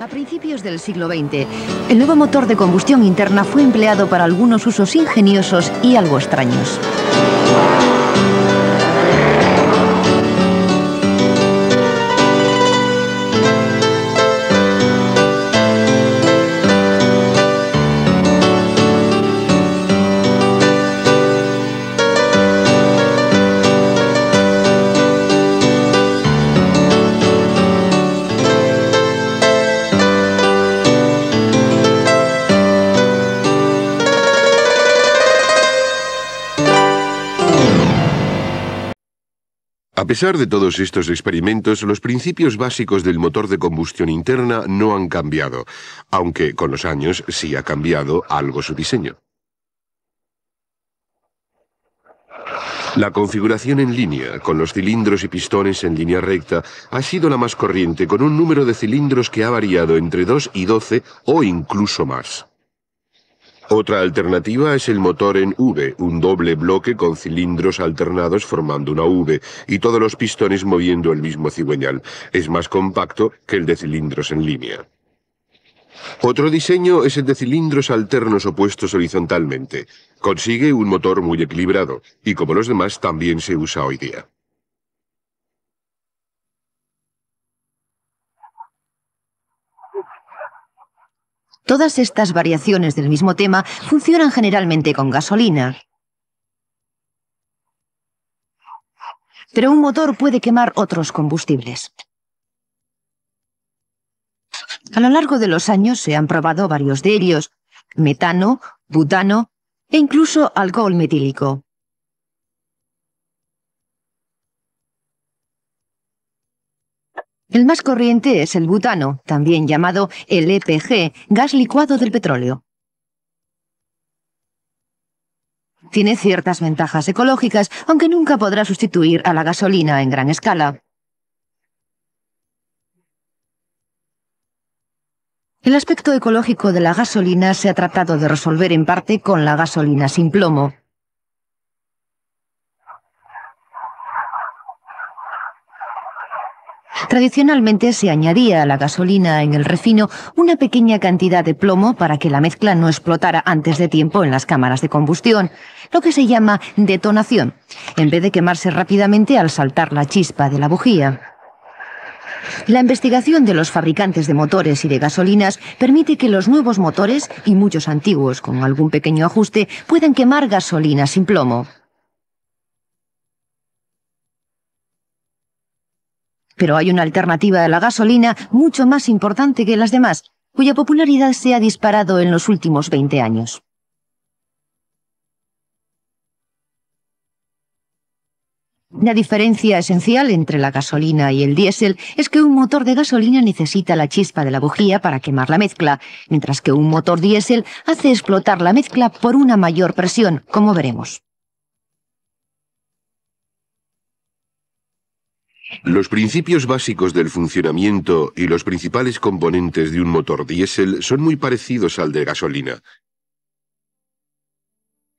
A principios del siglo XX, el nuevo motor de combustión interna fue empleado para algunos usos ingeniosos y algo extraños. A pesar de todos estos experimentos, los principios básicos del motor de combustión interna no han cambiado, aunque con los años sí ha cambiado algo su diseño. La configuración en línea, con los cilindros y pistones en línea recta, ha sido la más corriente, con un número de cilindros que ha variado entre 2 y 12 o incluso más. Otra alternativa es el motor en V, un doble bloque con cilindros alternados formando una V y todos los pistones moviendo el mismo cigüeñal. Es más compacto que el de cilindros en línea. Otro diseño es el de cilindros alternos opuestos horizontalmente. Consigue un motor muy equilibrado y como los demás también se usa hoy día. Todas estas variaciones del mismo tema funcionan generalmente con gasolina. Pero un motor puede quemar otros combustibles. A lo largo de los años se han probado varios de ellos, metano, butano e incluso alcohol metílico. El más corriente es el butano, también llamado LPG, e gas licuado del petróleo. Tiene ciertas ventajas ecológicas, aunque nunca podrá sustituir a la gasolina en gran escala. El aspecto ecológico de la gasolina se ha tratado de resolver en parte con la gasolina sin plomo. Tradicionalmente se añadía a la gasolina en el refino una pequeña cantidad de plomo para que la mezcla no explotara antes de tiempo en las cámaras de combustión, lo que se llama detonación, en vez de quemarse rápidamente al saltar la chispa de la bujía. La investigación de los fabricantes de motores y de gasolinas permite que los nuevos motores y muchos antiguos con algún pequeño ajuste puedan quemar gasolina sin plomo. pero hay una alternativa a la gasolina mucho más importante que las demás, cuya popularidad se ha disparado en los últimos 20 años. La diferencia esencial entre la gasolina y el diésel es que un motor de gasolina necesita la chispa de la bujía para quemar la mezcla, mientras que un motor diésel hace explotar la mezcla por una mayor presión, como veremos. Los principios básicos del funcionamiento y los principales componentes de un motor diésel son muy parecidos al de gasolina.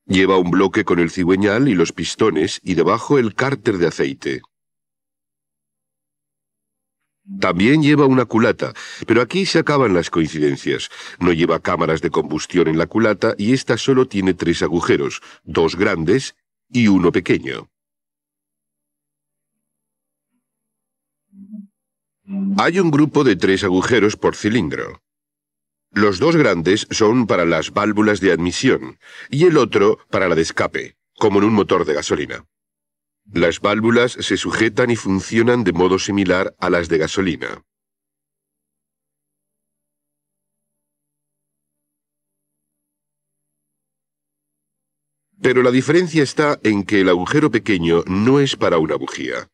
Lleva un bloque con el cigüeñal y los pistones y debajo el cárter de aceite. También lleva una culata, pero aquí se acaban las coincidencias. No lleva cámaras de combustión en la culata y esta solo tiene tres agujeros, dos grandes y uno pequeño. Hay un grupo de tres agujeros por cilindro. Los dos grandes son para las válvulas de admisión y el otro para la de escape, como en un motor de gasolina. Las válvulas se sujetan y funcionan de modo similar a las de gasolina. Pero la diferencia está en que el agujero pequeño no es para una bujía.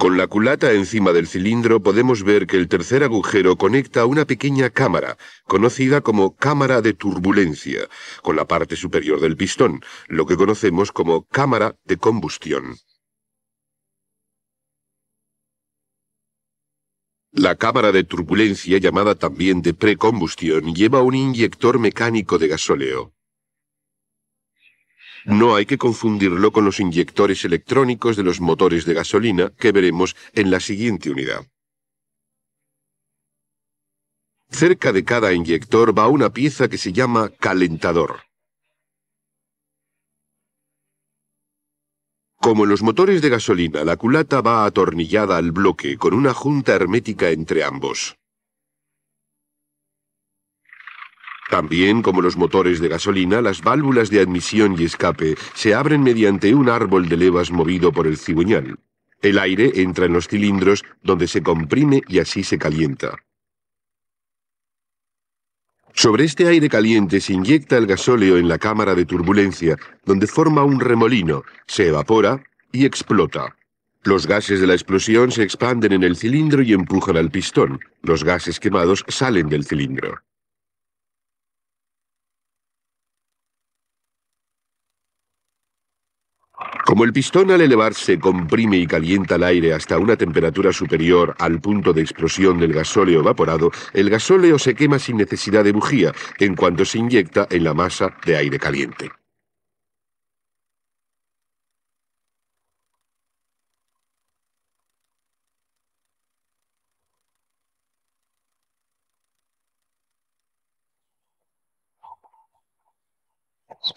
Con la culata encima del cilindro podemos ver que el tercer agujero conecta una pequeña cámara, conocida como cámara de turbulencia, con la parte superior del pistón, lo que conocemos como cámara de combustión. La cámara de turbulencia, llamada también de precombustión, lleva un inyector mecánico de gasóleo. No hay que confundirlo con los inyectores electrónicos de los motores de gasolina que veremos en la siguiente unidad. Cerca de cada inyector va una pieza que se llama calentador. Como en los motores de gasolina, la culata va atornillada al bloque con una junta hermética entre ambos. También, como los motores de gasolina, las válvulas de admisión y escape se abren mediante un árbol de levas movido por el cigüeñal. El aire entra en los cilindros donde se comprime y así se calienta. Sobre este aire caliente se inyecta el gasóleo en la cámara de turbulencia, donde forma un remolino, se evapora y explota. Los gases de la explosión se expanden en el cilindro y empujan al pistón. Los gases quemados salen del cilindro. Como el pistón al elevarse comprime y calienta el aire hasta una temperatura superior al punto de explosión del gasóleo evaporado, el gasóleo se quema sin necesidad de bujía en cuanto se inyecta en la masa de aire caliente.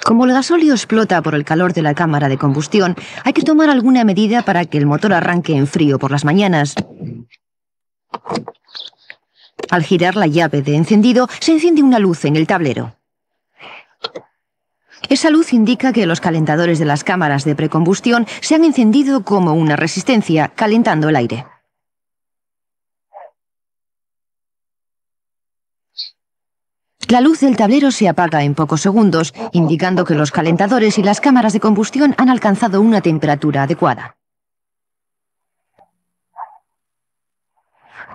Como el gasóleo explota por el calor de la cámara de combustión, hay que tomar alguna medida para que el motor arranque en frío por las mañanas. Al girar la llave de encendido, se enciende una luz en el tablero. Esa luz indica que los calentadores de las cámaras de precombustión se han encendido como una resistencia, calentando el aire. La luz del tablero se apaga en pocos segundos, indicando que los calentadores y las cámaras de combustión han alcanzado una temperatura adecuada.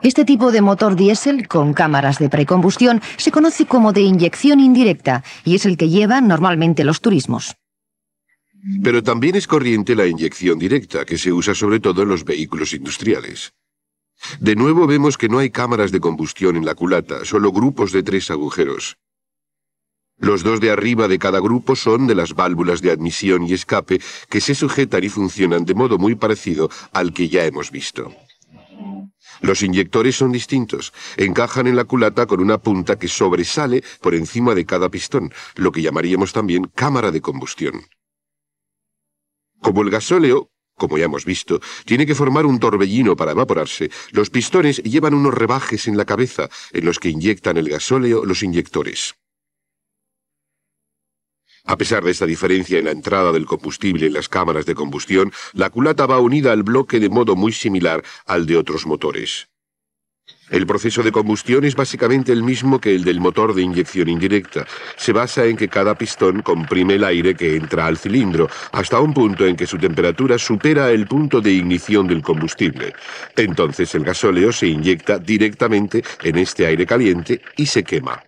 Este tipo de motor diésel con cámaras de precombustión se conoce como de inyección indirecta y es el que llevan normalmente los turismos. Pero también es corriente la inyección directa, que se usa sobre todo en los vehículos industriales. De nuevo vemos que no hay cámaras de combustión en la culata, solo grupos de tres agujeros. Los dos de arriba de cada grupo son de las válvulas de admisión y escape que se sujetan y funcionan de modo muy parecido al que ya hemos visto. Los inyectores son distintos. Encajan en la culata con una punta que sobresale por encima de cada pistón, lo que llamaríamos también cámara de combustión. Como el gasóleo, como ya hemos visto, tiene que formar un torbellino para evaporarse. Los pistones llevan unos rebajes en la cabeza, en los que inyectan el gasóleo los inyectores. A pesar de esta diferencia en la entrada del combustible en las cámaras de combustión, la culata va unida al bloque de modo muy similar al de otros motores. El proceso de combustión es básicamente el mismo que el del motor de inyección indirecta. Se basa en que cada pistón comprime el aire que entra al cilindro hasta un punto en que su temperatura supera el punto de ignición del combustible. Entonces el gasóleo se inyecta directamente en este aire caliente y se quema.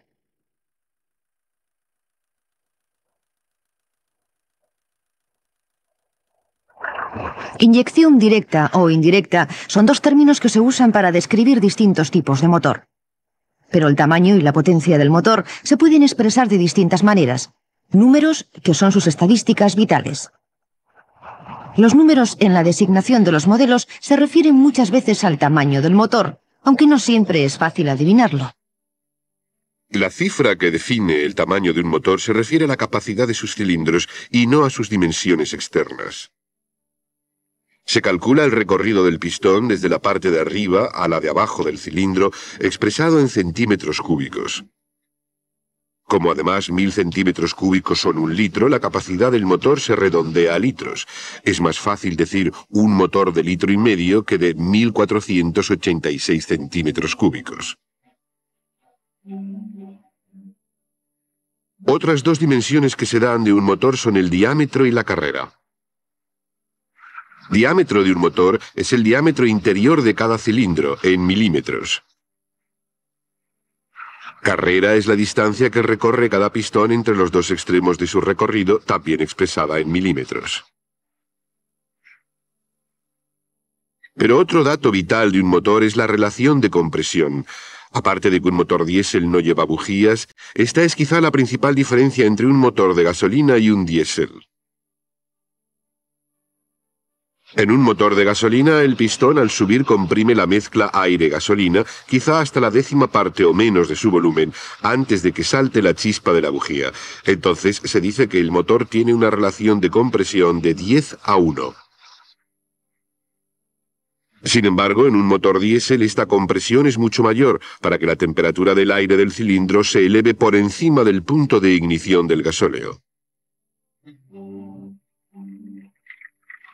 Inyección directa o indirecta son dos términos que se usan para describir distintos tipos de motor. Pero el tamaño y la potencia del motor se pueden expresar de distintas maneras, números que son sus estadísticas vitales. Los números en la designación de los modelos se refieren muchas veces al tamaño del motor, aunque no siempre es fácil adivinarlo. La cifra que define el tamaño de un motor se refiere a la capacidad de sus cilindros y no a sus dimensiones externas. Se calcula el recorrido del pistón desde la parte de arriba a la de abajo del cilindro, expresado en centímetros cúbicos. Como además mil centímetros cúbicos son un litro, la capacidad del motor se redondea a litros. Es más fácil decir un motor de litro y medio que de 1486 centímetros cúbicos. Otras dos dimensiones que se dan de un motor son el diámetro y la carrera. Diámetro de un motor es el diámetro interior de cada cilindro, en milímetros. Carrera es la distancia que recorre cada pistón entre los dos extremos de su recorrido, también expresada en milímetros. Pero otro dato vital de un motor es la relación de compresión. Aparte de que un motor diésel no lleva bujías, esta es quizá la principal diferencia entre un motor de gasolina y un diésel. En un motor de gasolina, el pistón al subir comprime la mezcla aire-gasolina, quizá hasta la décima parte o menos de su volumen, antes de que salte la chispa de la bujía. Entonces se dice que el motor tiene una relación de compresión de 10 a 1. Sin embargo, en un motor diésel esta compresión es mucho mayor para que la temperatura del aire del cilindro se eleve por encima del punto de ignición del gasóleo.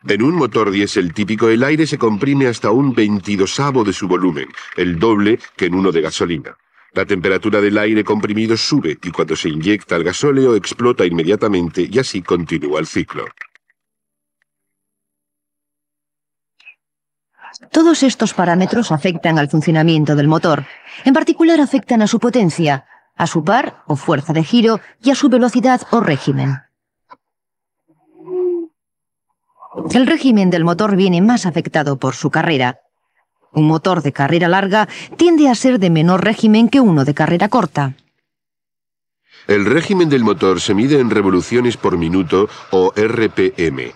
En un motor diésel típico el aire se comprime hasta un veintidósavo de su volumen, el doble que en uno de gasolina. La temperatura del aire comprimido sube y cuando se inyecta el gasóleo explota inmediatamente y así continúa el ciclo. Todos estos parámetros afectan al funcionamiento del motor. En particular afectan a su potencia, a su par o fuerza de giro y a su velocidad o régimen. El régimen del motor viene más afectado por su carrera. Un motor de carrera larga tiende a ser de menor régimen que uno de carrera corta. El régimen del motor se mide en revoluciones por minuto o RPM.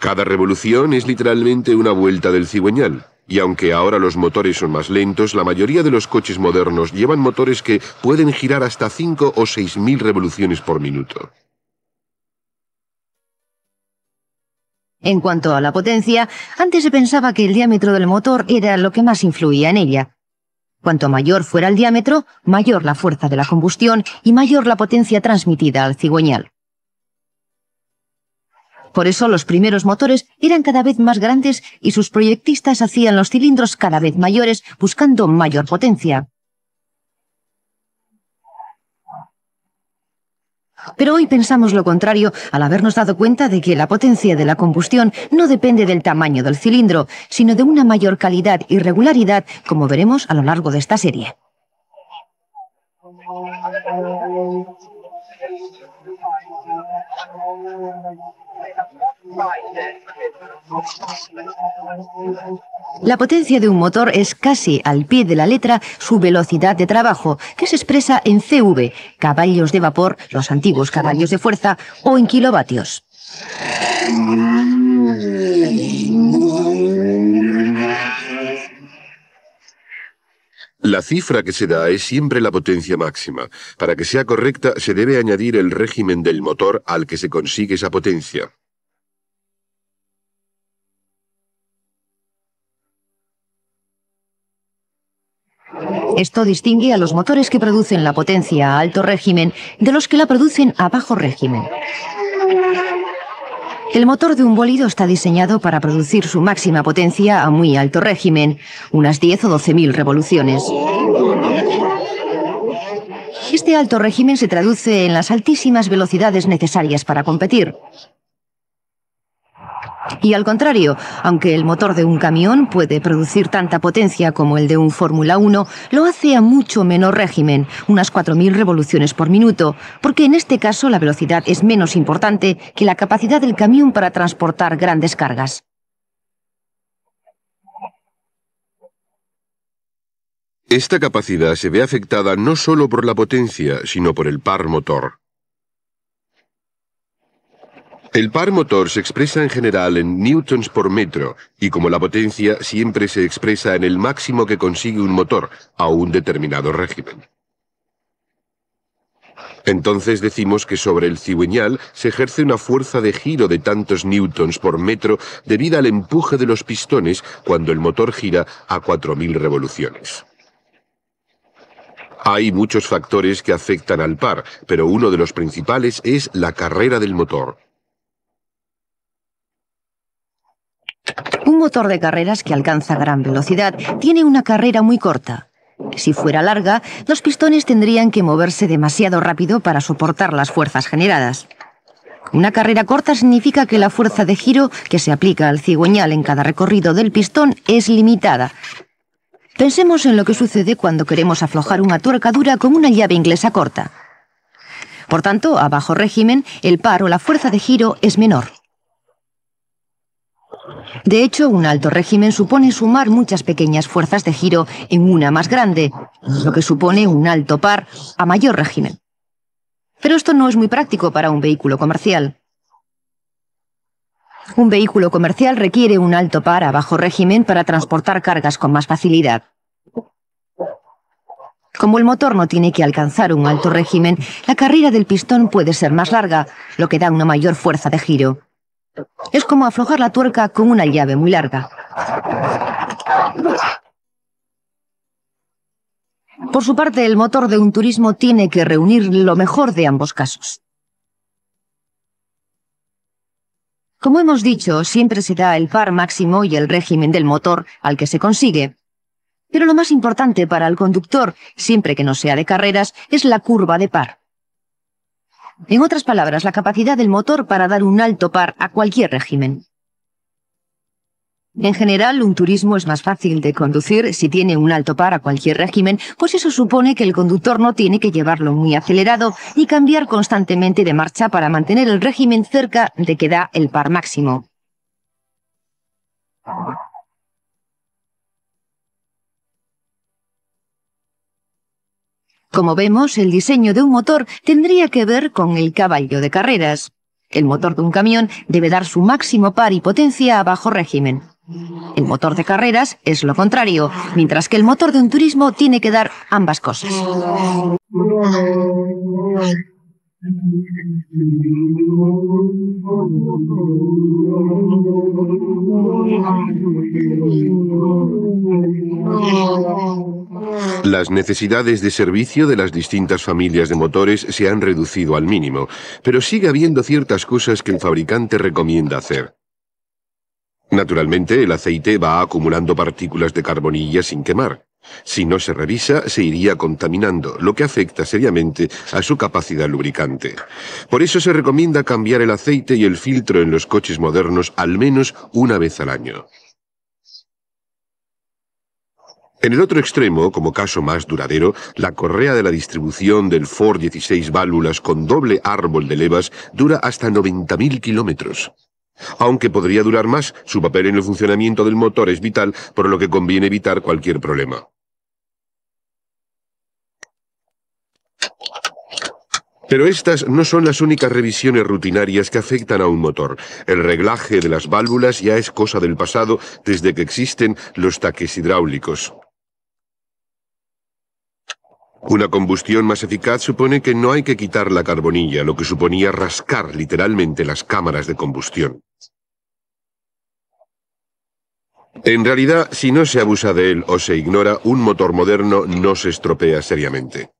Cada revolución es literalmente una vuelta del cigüeñal. Y aunque ahora los motores son más lentos, la mayoría de los coches modernos llevan motores que pueden girar hasta 5 o 6 mil revoluciones por minuto. En cuanto a la potencia, antes se pensaba que el diámetro del motor era lo que más influía en ella. Cuanto mayor fuera el diámetro, mayor la fuerza de la combustión y mayor la potencia transmitida al cigüeñal. Por eso los primeros motores eran cada vez más grandes y sus proyectistas hacían los cilindros cada vez mayores buscando mayor potencia. Pero hoy pensamos lo contrario al habernos dado cuenta de que la potencia de la combustión no depende del tamaño del cilindro, sino de una mayor calidad y regularidad, como veremos a lo largo de esta serie. La potencia de un motor es casi al pie de la letra su velocidad de trabajo, que se expresa en CV, caballos de vapor, los antiguos caballos de fuerza, o en kilovatios. La cifra que se da es siempre la potencia máxima. Para que sea correcta, se debe añadir el régimen del motor al que se consigue esa potencia. Esto distingue a los motores que producen la potencia a alto régimen de los que la producen a bajo régimen. El motor de un bolido está diseñado para producir su máxima potencia a muy alto régimen, unas 10 o 12.000 mil revoluciones. Este alto régimen se traduce en las altísimas velocidades necesarias para competir, y al contrario, aunque el motor de un camión puede producir tanta potencia como el de un Fórmula 1, lo hace a mucho menor régimen, unas 4.000 revoluciones por minuto, porque en este caso la velocidad es menos importante que la capacidad del camión para transportar grandes cargas. Esta capacidad se ve afectada no solo por la potencia, sino por el par motor. El par motor se expresa en general en newtons por metro y como la potencia siempre se expresa en el máximo que consigue un motor a un determinado régimen. Entonces decimos que sobre el cigüeñal se ejerce una fuerza de giro de tantos newtons por metro debido al empuje de los pistones cuando el motor gira a 4.000 revoluciones. Hay muchos factores que afectan al par, pero uno de los principales es la carrera del motor. Un motor de carreras que alcanza gran velocidad tiene una carrera muy corta. Si fuera larga, los pistones tendrían que moverse demasiado rápido para soportar las fuerzas generadas. Una carrera corta significa que la fuerza de giro que se aplica al cigüeñal en cada recorrido del pistón es limitada. Pensemos en lo que sucede cuando queremos aflojar una tuerca dura con una llave inglesa corta. Por tanto, a bajo régimen, el par o la fuerza de giro es menor. De hecho, un alto régimen supone sumar muchas pequeñas fuerzas de giro en una más grande, lo que supone un alto par a mayor régimen. Pero esto no es muy práctico para un vehículo comercial. Un vehículo comercial requiere un alto par a bajo régimen para transportar cargas con más facilidad. Como el motor no tiene que alcanzar un alto régimen, la carrera del pistón puede ser más larga, lo que da una mayor fuerza de giro. Es como aflojar la tuerca con una llave muy larga. Por su parte, el motor de un turismo tiene que reunir lo mejor de ambos casos. Como hemos dicho, siempre se da el par máximo y el régimen del motor al que se consigue. Pero lo más importante para el conductor, siempre que no sea de carreras, es la curva de par. En otras palabras, la capacidad del motor para dar un alto par a cualquier régimen. En general, un turismo es más fácil de conducir si tiene un alto par a cualquier régimen, pues eso supone que el conductor no tiene que llevarlo muy acelerado y cambiar constantemente de marcha para mantener el régimen cerca de que da el par máximo. Como vemos, el diseño de un motor tendría que ver con el caballo de carreras. El motor de un camión debe dar su máximo par y potencia a bajo régimen. El motor de carreras es lo contrario, mientras que el motor de un turismo tiene que dar ambas cosas. Las necesidades de servicio de las distintas familias de motores se han reducido al mínimo, pero sigue habiendo ciertas cosas que el fabricante recomienda hacer. Naturalmente, el aceite va acumulando partículas de carbonilla sin quemar. Si no se revisa, se iría contaminando, lo que afecta seriamente a su capacidad lubricante. Por eso se recomienda cambiar el aceite y el filtro en los coches modernos al menos una vez al año. En el otro extremo, como caso más duradero, la correa de la distribución del Ford 16 válvulas con doble árbol de levas dura hasta 90.000 kilómetros. Aunque podría durar más, su papel en el funcionamiento del motor es vital, por lo que conviene evitar cualquier problema. Pero estas no son las únicas revisiones rutinarias que afectan a un motor. El reglaje de las válvulas ya es cosa del pasado desde que existen los taques hidráulicos. Una combustión más eficaz supone que no hay que quitar la carbonilla, lo que suponía rascar literalmente las cámaras de combustión. En realidad, si no se abusa de él o se ignora, un motor moderno no se estropea seriamente.